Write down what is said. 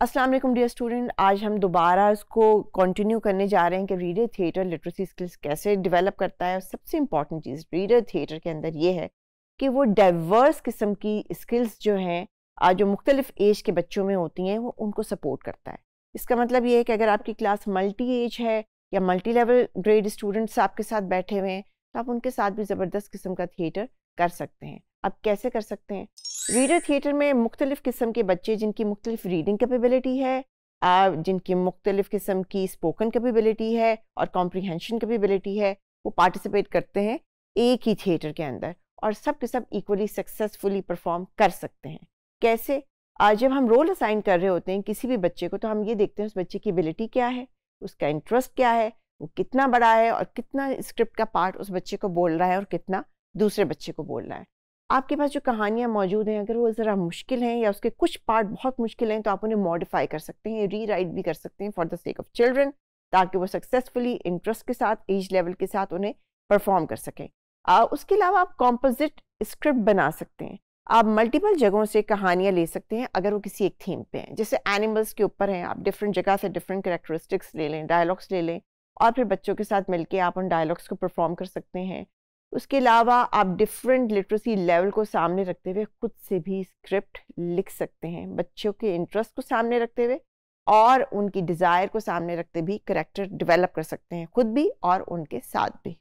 अस्सलाम वालेकुम dear student आज हम दोबारा इसको कंटिन्यू करने जा रहे हैं कि रीडर थिएटर लिटरेसी स्किल्स कैसे डेवलप करता है और सबसे इम्पॉर्टेंट चीज़ रीडर थिएटर के अंदर ये है कि वो डाइवर्स किस्म की स्किल्स जो हैं जो मुख्तलिफ एज के बच्चों में होती हैं वो उनको सपोर्ट करता है इसका मतलब ये है कि अगर आपकी क्लास मल्टी एज है या मल्टी लेवल ग्रेड स्टूडेंट्स आपके साथ बैठे हुए हैं तो आप उनके साथ भी ज़बरदस्त किस्म का थिएटर कर सकते हैं आप कैसे कर सकते हैं रीडर थिएटर में मुख्तलिफ़ किस्म के बच्चे जिनकी मुख्तलिफ रीडिंग कैपेबिलिटी है आप जिनकी मुख्तलिफ़ किस्म की स्पोकन कैपेबिलिटी है और कॉम्प्रीहेंशन कैपेबिलिटी है वो पार्टिसिपेट करते हैं एक ही थिएटर के अंदर और सब के सब इक्वली सक्सेसफुली परफॉर्म कर सकते हैं कैसे आज जब हम रोल असाइन कर रहे होते हैं किसी भी बच्चे को तो हम ये देखते हैं उस बच्चे की एबिलिटी क्या है उसका इंटरेस्ट क्या है वो कितना बड़ा है और कितना स्क्रिप्ट का पार्ट उस बच्चे को बोल रहा है और कितना दूसरे बच्चे को बोल रहा है आपके पास जो कहानियाँ मौजूद हैं अगर वो ज़रा मुश्किल हैं या उसके कुछ पार्ट बहुत मुश्किल हैं तो आप उन्हें मॉडिफाई कर सकते हैं री राइट भी कर सकते हैं for the sake of children ताकि वो सक्सेसफुली इंटरेस्ट के साथ एज लेवल के साथ उन्हें परफॉर्म कर सकें उसके अलावा आप कॉम्पोजिट स्क्रिप्ट बना सकते हैं आप मल्टीपल जगहों से कहानियाँ ले सकते हैं अगर वो किसी एक थीम पे हैं जैसे एनिमल्स के ऊपर हैं आप डिफरेंट जगह से डिफरेंट करेक्टरिस्टिक्स ले लें डायलॉग्स ले लें और फिर बच्चों के साथ मिलके आप उन डायलॉग्स को परफॉर्म कर सकते हैं उसके अलावा आप डिफरेंट लिटरेसी लेवल को सामने रखते हुए खुद से भी स्क्रिप्ट लिख सकते हैं बच्चों के इंटरेस्ट को सामने रखते हुए और उनकी डिज़ायर को सामने रखते भी करेक्टर डेवलप कर सकते हैं खुद भी और उनके साथ भी